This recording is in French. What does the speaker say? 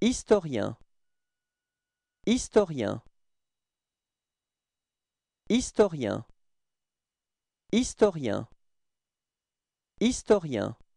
Historien Historien Historien Historien Historien